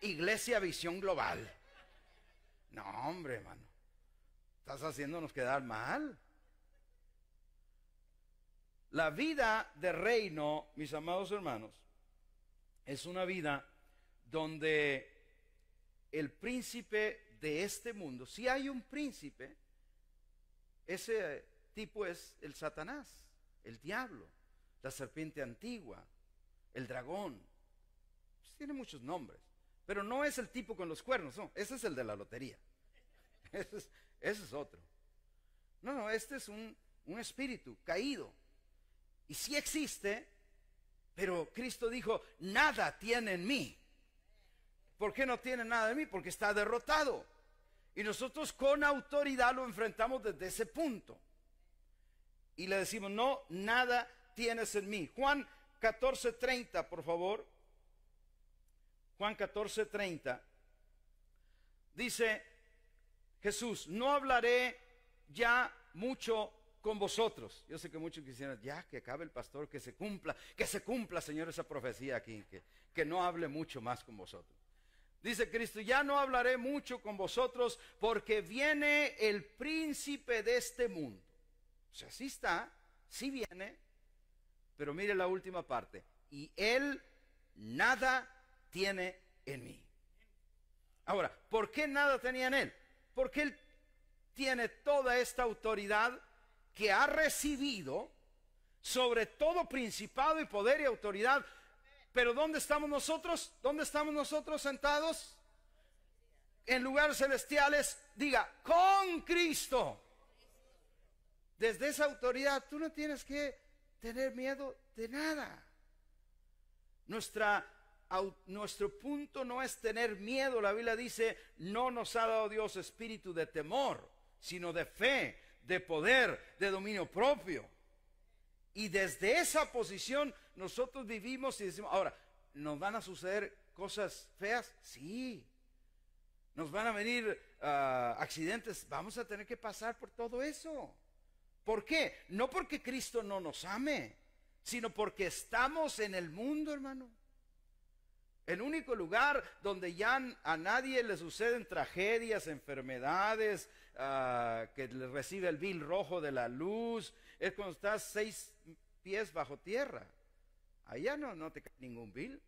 Iglesia Visión Global. No, hombre, hermano. Estás haciéndonos quedar mal. La vida de reino, mis amados hermanos, es una vida donde el príncipe de este mundo, si hay un príncipe, ese tipo es el Satanás, el diablo, la serpiente antigua, el dragón. Tiene muchos nombres. Pero no es el tipo con los cuernos, no, ese es el de la lotería. Ese es, otro. No, no, este es un, un espíritu caído. Y sí existe, pero Cristo dijo, nada tiene en mí. ¿Por qué no tiene nada en mí? Porque está derrotado. Y nosotros con autoridad lo enfrentamos desde ese punto. Y le decimos, no, nada tienes en mí. Juan 14:30, por favor. Juan 14, 30, dice Jesús, no hablaré ya mucho con vosotros. Yo sé que muchos quisieran, ya que acabe el pastor, que se cumpla, que se cumpla, Señor, esa profecía aquí, que, que no hable mucho más con vosotros. Dice Cristo, ya no hablaré mucho con vosotros porque viene el príncipe de este mundo. O sea, sí está, sí viene, pero mire la última parte. Y él nada tiene en mí. Ahora, ¿por qué nada tenía en él? Porque él tiene toda esta autoridad que ha recibido sobre todo principado y poder y autoridad. Pero ¿dónde estamos nosotros? ¿Dónde estamos nosotros sentados? En lugares celestiales, diga, con Cristo. Desde esa autoridad tú no tienes que tener miedo de nada. Nuestra nuestro punto no es tener miedo. La Biblia dice, no nos ha dado Dios espíritu de temor, sino de fe, de poder, de dominio propio. Y desde esa posición nosotros vivimos y decimos, ahora, ¿nos van a suceder cosas feas? Sí. ¿Nos van a venir ah, accidentes? Vamos a tener que pasar por todo eso. ¿Por qué? No porque Cristo no nos ame, sino porque estamos en el mundo, hermano. El único lugar donde ya a nadie le suceden tragedias, enfermedades, ah, que recibe el vil rojo de la luz, es cuando estás seis pies bajo tierra. Allá no, no te cae ningún vil.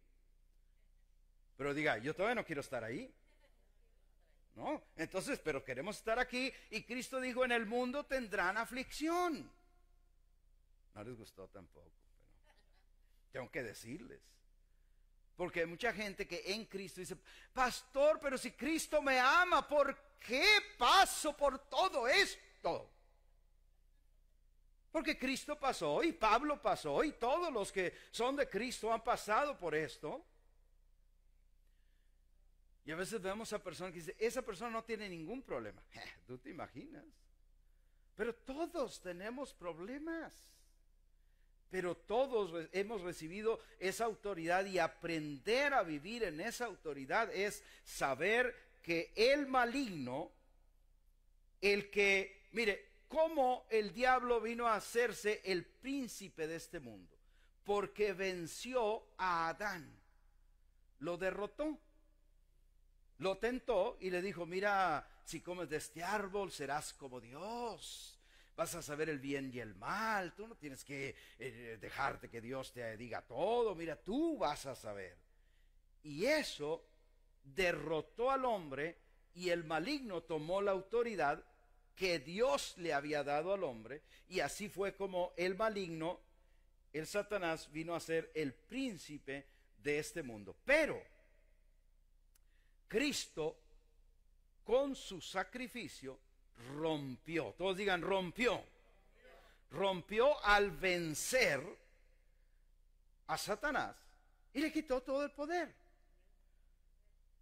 Pero diga, yo todavía no quiero estar ahí. No, entonces, pero queremos estar aquí y Cristo dijo, en el mundo tendrán aflicción. No les gustó tampoco, pero tengo que decirles. Porque hay mucha gente que en Cristo dice, pastor, pero si Cristo me ama, ¿por qué paso por todo esto? Porque Cristo pasó y Pablo pasó y todos los que son de Cristo han pasado por esto. Y a veces vemos a personas que dicen, esa persona no tiene ningún problema. Eh, tú te imaginas. Pero todos tenemos problemas. Pero todos hemos recibido esa autoridad y aprender a vivir en esa autoridad es saber que el maligno, el que, mire, cómo el diablo vino a hacerse el príncipe de este mundo, porque venció a Adán, lo derrotó, lo tentó y le dijo, mira, si comes de este árbol serás como Dios vas a saber el bien y el mal, tú no tienes que eh, dejarte que Dios te diga todo, mira, tú vas a saber. Y eso derrotó al hombre y el maligno tomó la autoridad que Dios le había dado al hombre y así fue como el maligno, el Satanás, vino a ser el príncipe de este mundo. Pero Cristo, con su sacrificio, rompió. Todos digan, rompió. Rompió al vencer a Satanás y le quitó todo el poder.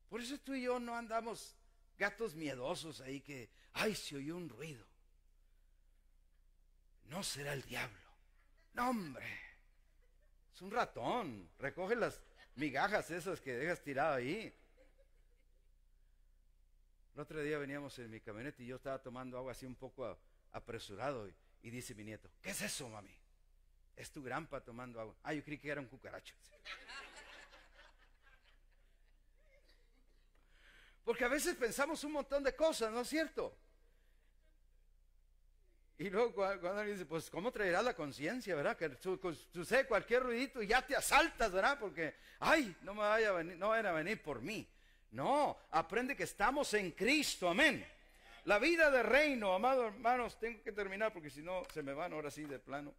Por eso tú y yo no andamos gatos miedosos ahí que, ay, se oyó un ruido. No será el diablo. No, hombre. Es un ratón. Recoge las migajas esas que dejas tirado ahí. El otro día veníamos en mi camioneta y yo estaba tomando agua así un poco apresurado y, dice mi nieto, ¿qué es eso, mami? Es tu granpa tomando agua. Ah, yo creí que era un cucaracho. Porque a veces pensamos un montón de cosas, ¿no es cierto? Y luego cuando alguien dice, pues ¿cómo traerá la conciencia, verdad? Que sucede cualquier ruidito y ya te asaltas, ¿verdad? Porque, ay, no me vaya a venir, no vayan a venir por mí. No, aprende que estamos en Cristo, amén. La vida de reino, amados hermanos, tengo que terminar porque si no se me van ahora sí de plano.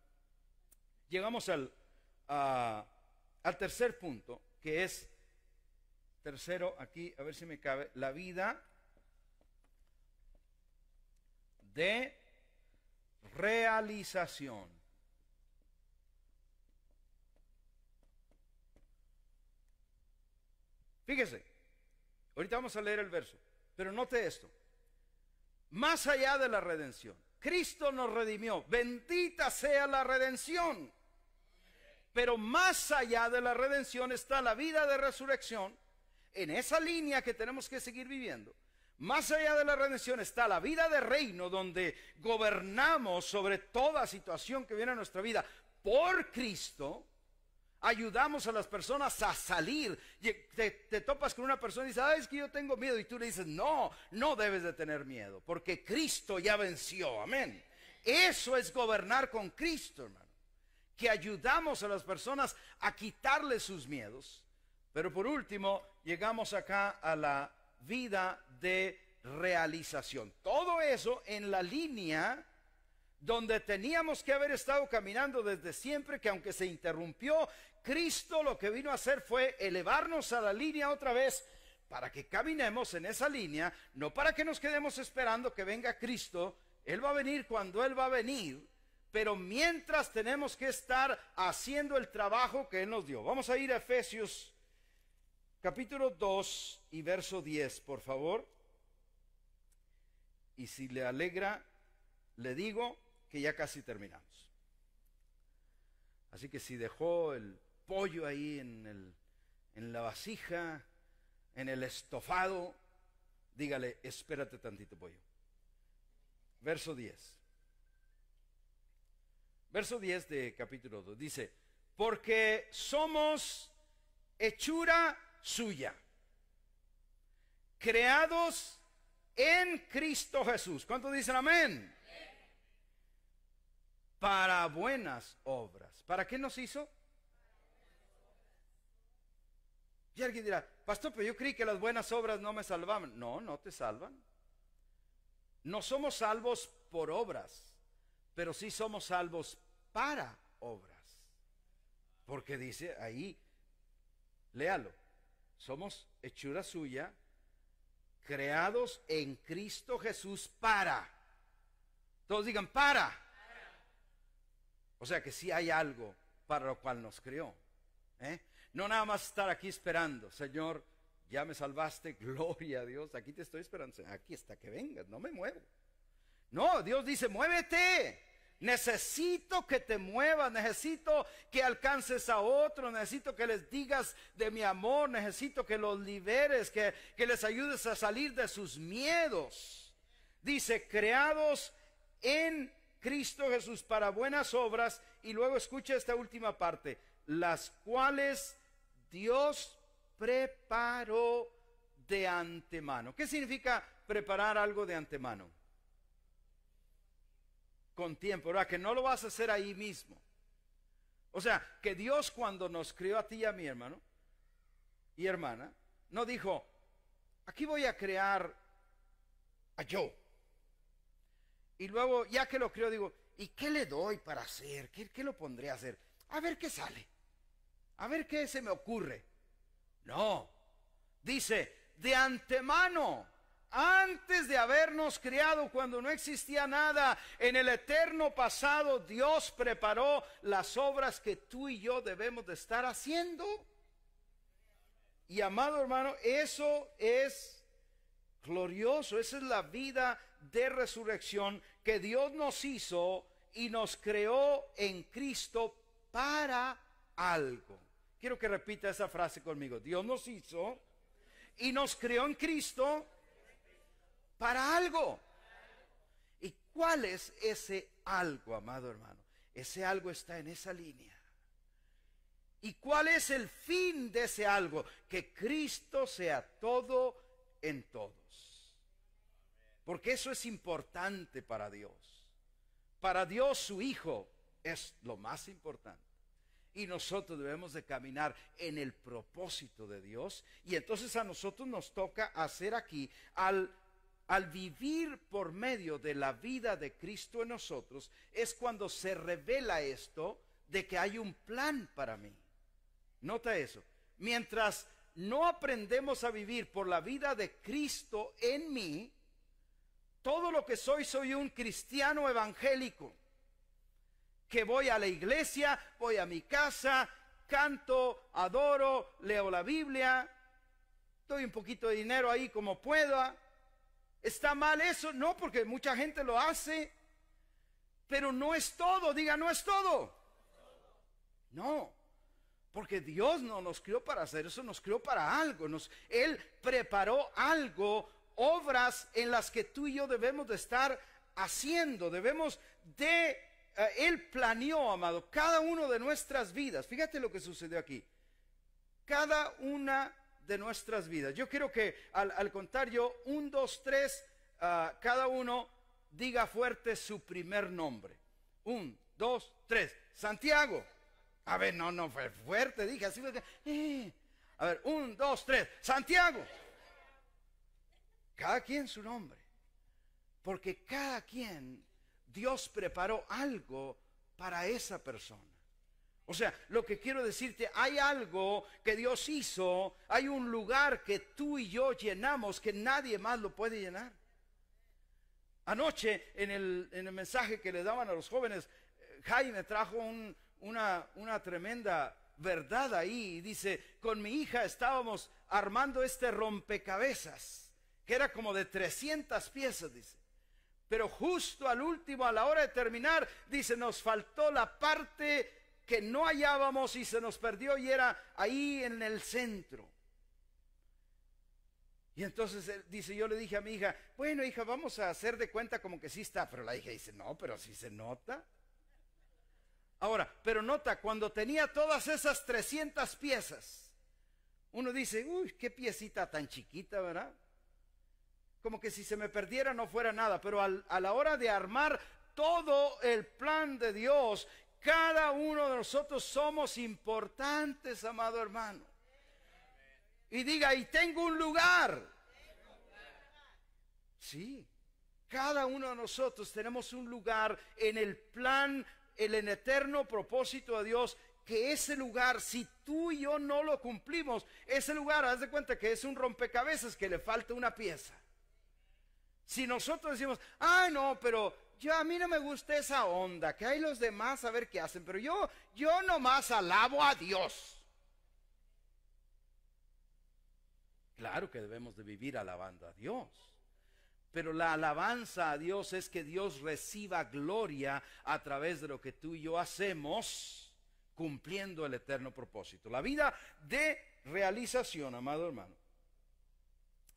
Llegamos al, al tercer punto, que es, tercero aquí, a ver si me cabe, la vida de realización. Fíjese, Ahorita vamos a leer el verso, pero note esto. Más allá de la redención, Cristo nos redimió, bendita sea la redención. Pero más allá de la redención está la vida de resurrección, en esa línea que tenemos que seguir viviendo. Más allá de la redención está la vida de reino donde gobernamos sobre toda situación que viene a nuestra vida por Cristo Ayudamos a las personas a salir. te, topas con una persona y dices, ah, es que yo tengo miedo. Y tú le dices, no, no debes de tener miedo, porque Cristo ya venció. Amén. Eso es gobernar con Cristo, hermano. Que ayudamos a las personas a quitarle sus miedos. Pero por último, llegamos acá a la vida de realización. Todo eso en la línea donde teníamos que haber estado caminando desde siempre, que aunque se interrumpió Cristo lo que vino a hacer fue elevarnos a la línea otra vez para que caminemos en esa línea, no para que nos quedemos esperando que venga Cristo. Él va a venir cuando Él va a venir, pero mientras tenemos que estar haciendo el trabajo que Él nos dio. Vamos a ir a Efesios capítulo 2 y verso 10, por favor. Y si le alegra, le digo que ya casi terminamos. Así que si dejó el pollo ahí en, la vasija, en el estofado, dígale, espérate tantito pollo. Verso 10. Verso 10 de capítulo 2 dice, porque somos hechura suya, creados en Cristo Jesús. ¿Cuántos dicen amén? Para buenas obras. ¿Para qué nos hizo? Y alguien dirá, pastor, pero yo creí que las buenas obras no me salvaban. No, no te salvan. No somos salvos por obras, pero sí somos salvos para obras. Porque dice ahí, léalo, somos hechura suya, creados en Cristo Jesús para. Todos digan, para. O sea que sí hay algo para lo cual nos creó. ¿eh? No nada más estar aquí esperando, Señor, ya me salvaste, gloria a Dios, aquí te estoy esperando, aquí está que vengas, no me muevo. No, Dios dice, muévete. Necesito que te muevas, necesito que alcances a otro. necesito que les digas de mi amor, necesito que los liberes, que, que les ayudes a salir de sus miedos. Dice, creados en Cristo Jesús para buenas obras, y luego escucha esta última parte, las cuales Dios preparó de antemano. ¿Qué significa preparar algo de antemano? Con tiempo, ¿verdad? Que no lo vas a hacer ahí mismo. O sea, que Dios cuando nos creó a ti y a mi hermano y hermana, no dijo, aquí voy a crear a yo. Y luego, ya que lo creo, digo, ¿y qué le doy para hacer? ¿Qué, qué lo pondré a hacer? A ver qué sale. A ver qué se me ocurre. No, dice, de antemano, antes de habernos criado cuando no existía nada, en el eterno pasado Dios preparó las obras que tú y yo debemos de estar haciendo. Y amado hermano, eso es glorioso, esa es la vida de resurrección que Dios nos hizo y nos creó en Cristo para algo. Quiero que repita esa frase conmigo. Dios nos hizo y nos creó en Cristo para algo. ¿Y cuál es ese algo, amado hermano? Ese algo está en esa línea. ¿Y cuál es el fin de ese algo? Que Cristo sea todo en todos. Porque eso es importante para Dios. Para Dios su Hijo es lo más importante y nosotros debemos de caminar en el propósito de Dios. Y entonces a nosotros nos toca hacer aquí, al, al vivir por medio de la vida de Cristo en nosotros, es cuando se revela esto de que hay un plan para mí. Nota eso. Mientras no aprendemos a vivir por la vida de Cristo en mí, todo lo que soy soy un cristiano evangélico que voy a la iglesia, voy a mi casa, canto, adoro, leo la Biblia, doy un poquito de dinero ahí como pueda. ¿Está mal eso? No, porque mucha gente lo hace, pero no es todo, diga, no es todo. No, porque Dios no nos crió para hacer eso, nos crió para algo. Nos, Él preparó algo, obras en las que tú y yo debemos de estar haciendo, debemos de eh, él planeó, amado, cada uno de nuestras vidas. Fíjate lo que sucedió aquí. Cada una de nuestras vidas. Yo quiero que al, contar yo, un, dos, tres, ah, cada uno diga fuerte su primer nombre. Un, dos, tres. Santiago. A ver, no, no fue fuerte, dije así. Eh. A ver, un, dos, tres. Santiago. Cada quien su nombre. Porque cada quien Dios preparó algo para esa persona. O sea, lo que quiero decirte, hay algo que Dios hizo, hay un lugar que tú y yo llenamos que nadie más lo puede llenar. Anoche en el, mensaje que le daban a los jóvenes, eh, Jaime trajo una, una tremenda verdad ahí. Dice, con mi hija estábamos armando este rompecabezas, que era como de 300 piezas, dice. Pero justo al último, a la hora de terminar, dice, nos faltó la parte que no hallábamos y se nos perdió y era ahí en el centro. Y entonces dice, yo le dije a mi hija, bueno hija, vamos a hacer de cuenta como que sí está, pero la hija dice, no, pero sí se nota. Ahora, pero nota, cuando tenía todas esas 300 piezas, uno dice, uy, qué piecita tan chiquita, ¿verdad? como que si se me perdiera no fuera nada, pero a la hora de armar todo el plan de Dios, cada uno de nosotros somos importantes, amado hermano. Y diga, y tengo un lugar. Sí, cada uno de nosotros tenemos un lugar en el plan, en el eterno propósito de Dios que ese lugar, si tú y yo no lo cumplimos, ese lugar, haz de cuenta que es un rompecabezas que le falta una pieza. Si nosotros decimos, ay no, pero yo a mí no me gusta esa onda, que hay los demás a ver qué hacen, pero yo, yo nomás alabo a Dios. Claro que debemos de vivir alabando a Dios. Pero la alabanza a Dios es que Dios reciba gloria a través de lo que tú y yo hacemos, cumpliendo el eterno propósito. La vida de realización, amado hermano.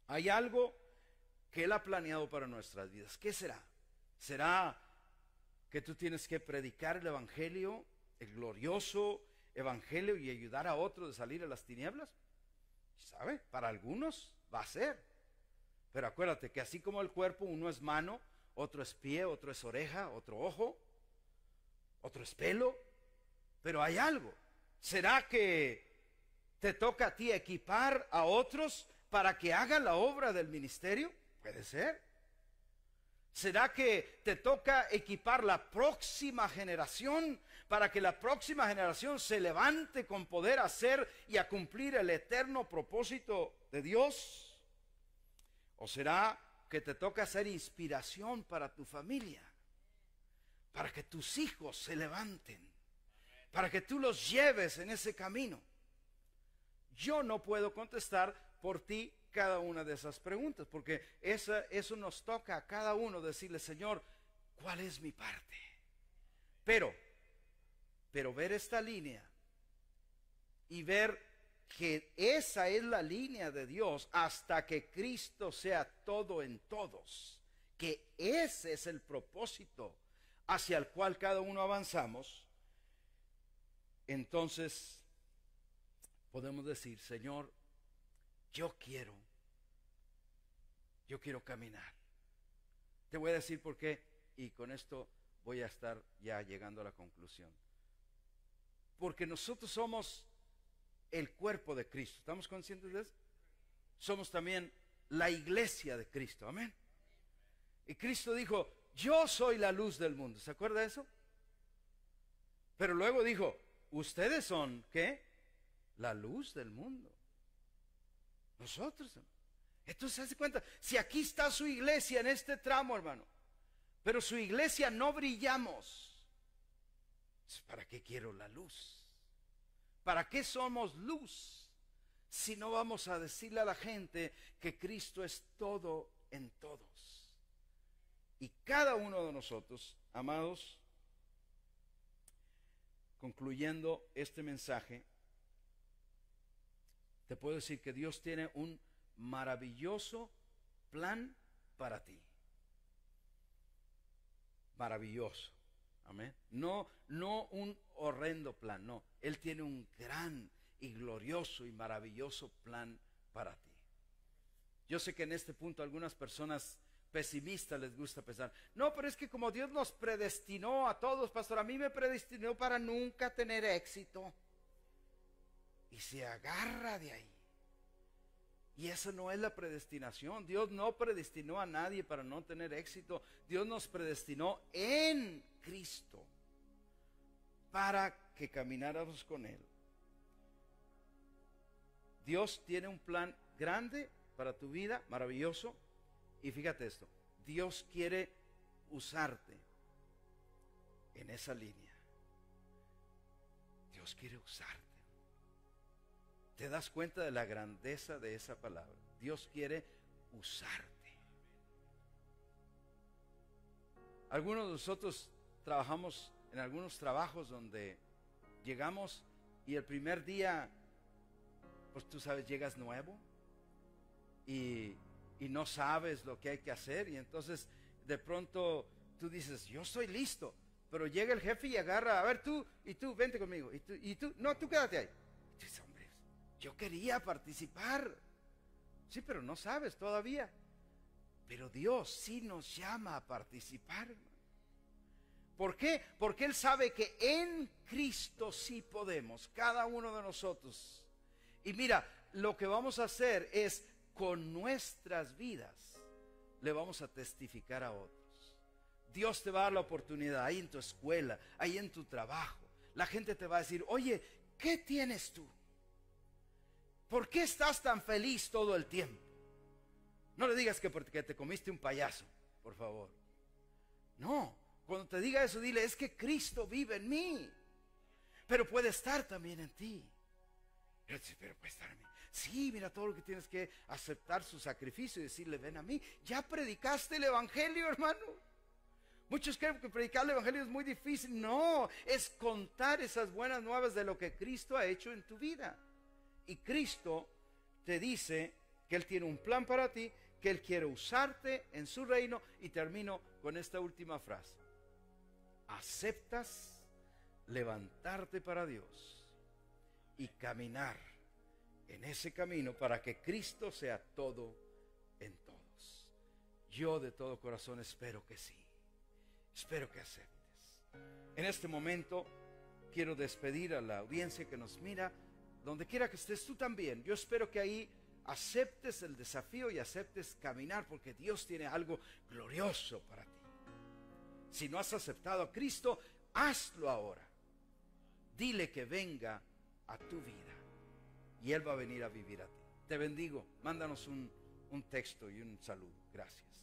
Hay algo que Él ha planeado para nuestras vidas. ¿Qué será? ¿Será que tú tienes que predicar el Evangelio, el glorioso Evangelio, y ayudar a otros de salir a las tinieblas? ¿Sabe? Para algunos va a ser. Pero acuérdate que así como el cuerpo, uno es mano, otro es pie, otro es oreja, otro ojo, otro es pelo. Pero hay algo. ¿Será que te toca a ti equipar a otros para que hagan la obra del ministerio? Puede ser. ¿Será que te toca equipar la próxima generación para que la próxima generación se levante con poder hacer y a cumplir el eterno propósito de Dios? ¿O será que te toca ser inspiración para tu familia? Para que tus hijos se levanten, para que tú los lleves en ese camino. Yo no puedo contestar por ti cada una de esas preguntas, porque esa, eso nos toca a cada uno decirle, Señor, ¿cuál es mi parte? Pero, pero ver esta línea y ver que esa es la línea de Dios hasta que Cristo sea todo en todos, que ese es el propósito hacia el cual cada uno avanzamos, entonces podemos decir, Señor, yo quiero yo quiero caminar. Te voy a decir por qué y con esto voy a estar ya llegando a la conclusión. Porque nosotros somos el cuerpo de Cristo. ¿Estamos conscientes de eso? Somos también la iglesia de Cristo. Amén. Y Cristo dijo, yo soy la luz del mundo. ¿Se acuerda de eso? Pero luego dijo, ustedes son, ¿qué? La luz del mundo. Nosotros. Entonces, hace cuenta, si aquí está su iglesia en este tramo, hermano, pero su iglesia no brillamos, ¿para qué quiero la luz? ¿Para qué somos luz si no vamos a decirle a la gente que Cristo es todo en todos? Y cada uno de nosotros, amados, concluyendo este mensaje, te puedo decir que Dios tiene un maravilloso plan para ti. Maravilloso. Amén. No, no un horrendo plan, no. Él tiene un gran y glorioso y maravilloso plan para ti. Yo sé que en este punto algunas personas pesimistas les gusta pensar, no, pero es que como Dios nos predestinó a todos, pastor, a mí me predestinó para nunca tener éxito. Y se agarra de ahí. Y esa no es la predestinación. Dios no predestinó a nadie para no tener éxito. Dios nos predestinó en Cristo para que camináramos con Él. Dios tiene un plan grande para tu vida, maravilloso. Y fíjate esto, Dios quiere usarte en esa línea. Dios quiere usarte. ¿Te das cuenta de la grandeza de esa palabra? Dios quiere usarte. Algunos de nosotros trabajamos en algunos trabajos donde llegamos y el primer día, pues tú sabes, llegas nuevo y, y no sabes lo que hay que hacer y entonces de pronto tú dices, yo soy listo, pero llega el jefe y agarra, a ver tú, y tú, vente conmigo, y tú, y tú no, tú quédate ahí. Yo quería participar. Sí, pero no sabes todavía. Pero Dios sí nos llama a participar. ¿Por qué? Porque Él sabe que en Cristo sí podemos, cada uno de nosotros. Y mira, lo que vamos a hacer es con nuestras vidas le vamos a testificar a otros. Dios te va a dar la oportunidad ahí en tu escuela, ahí en tu trabajo. La gente te va a decir, oye, ¿qué tienes tú? ¿Por qué estás tan feliz todo el tiempo? No le digas que porque te comiste un payaso, por favor. No, cuando te diga eso, dile, es que Cristo vive en mí, pero puede estar también en ti. pero puede estar en mí. Sí, mira todo lo que tienes que aceptar su sacrificio y decirle, ven a mí. Ya predicaste el Evangelio, hermano. Muchos creen que predicar el Evangelio es muy difícil. No, es contar esas buenas nuevas de lo que Cristo ha hecho en tu vida. Y Cristo te dice que Él tiene un plan para ti, que Él quiere usarte en su reino. Y termino con esta última frase. Aceptas levantarte para Dios y caminar en ese camino para que Cristo sea todo en todos. Yo de todo corazón espero que sí. Espero que aceptes. En este momento quiero despedir a la audiencia que nos mira donde quiera que estés tú también, yo espero que ahí aceptes el desafío y aceptes caminar porque Dios tiene algo glorioso para ti. Si no has aceptado a Cristo, hazlo ahora. Dile que venga a tu vida y Él va a venir a vivir a ti. Te bendigo. Mándanos un, un texto y un saludo. Gracias.